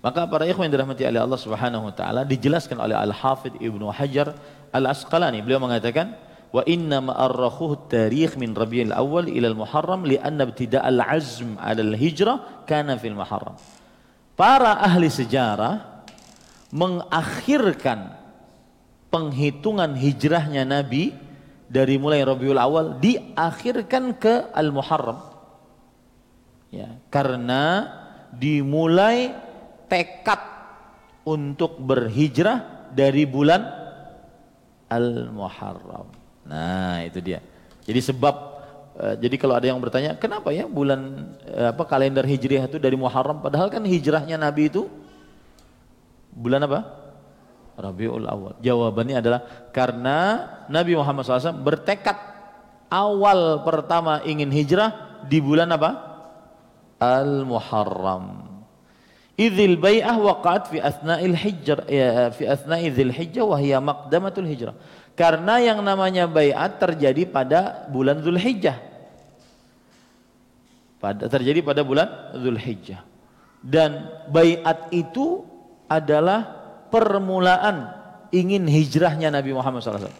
Maka para ikhwan yang dirahmati oleh Allah Subhanahu wa taala dijelaskan oleh Al-Hafidz Ibnu Hajar Al-Asqalani. Beliau mengatakan wa inna ma'arrahu tarikh min Rabiul Awal ila al-Muharram li'anna ibtida' al-azm 'ala al-hijrah kana fil Muharram. Para ahli sejarah mengakhirkan penghitungan hijrahnya Nabi dari mulai Rabiul Awal diakhirkan ke Al-Muharram. Ya, karena dimulai tekad untuk berhijrah dari bulan Al-Muharram. Nah, itu dia. Jadi sebab eh, jadi kalau ada yang bertanya, kenapa ya bulan eh, apa kalender Hijriah itu dari Muharram padahal kan hijrahnya Nabi itu bulan apa? Rabiul Awal. Jawabannya adalah karena Nabi Muhammad SAW bertekad awal pertama ingin hijrah di bulan apa? Al Muharram. Idzil bai'ah waqa'at fi asna'il hijr ya, fi asna'i dzil hijjah wa hiya maqdamatul hijrah. Karena yang namanya bai'at terjadi pada bulan Zulhijjah. Pada terjadi pada bulan Zulhijjah. Dan bai'at itu adalah permulaan ingin hijrahnya Nabi Muhammad SAW.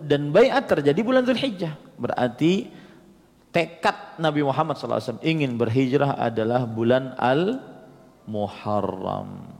Dan bayat terjadi bulan Zulhijjah. Berarti tekad Nabi Muhammad SAW ingin berhijrah adalah bulan Al Muharram